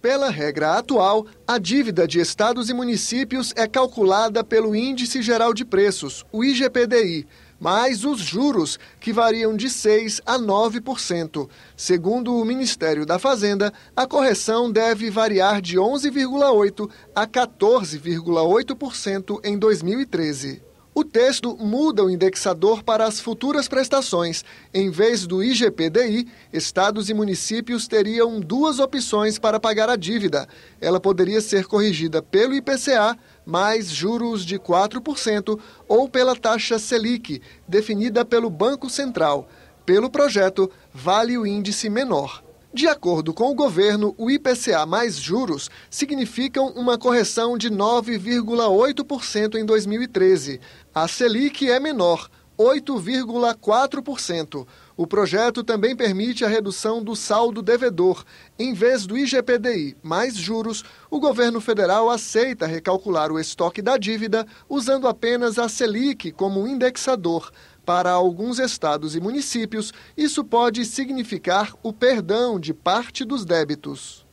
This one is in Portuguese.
Pela regra atual, a dívida de estados e municípios é calculada pelo Índice Geral de Preços, o IGPDI, mais os juros, que variam de 6% a 9%. Segundo o Ministério da Fazenda, a correção deve variar de 11,8% a 14,8% em 2013. O texto muda o indexador para as futuras prestações. Em vez do IGPDI, estados e municípios teriam duas opções para pagar a dívida. Ela poderia ser corrigida pelo IPCA, mais juros de 4%, ou pela taxa Selic, definida pelo Banco Central. Pelo projeto, vale o índice menor. De acordo com o governo, o IPCA mais juros significam uma correção de 9,8% em 2013. A Selic é menor, 8,4%. O projeto também permite a redução do saldo devedor. Em vez do IGPDI mais juros, o governo federal aceita recalcular o estoque da dívida usando apenas a Selic como indexador. Para alguns estados e municípios, isso pode significar o perdão de parte dos débitos.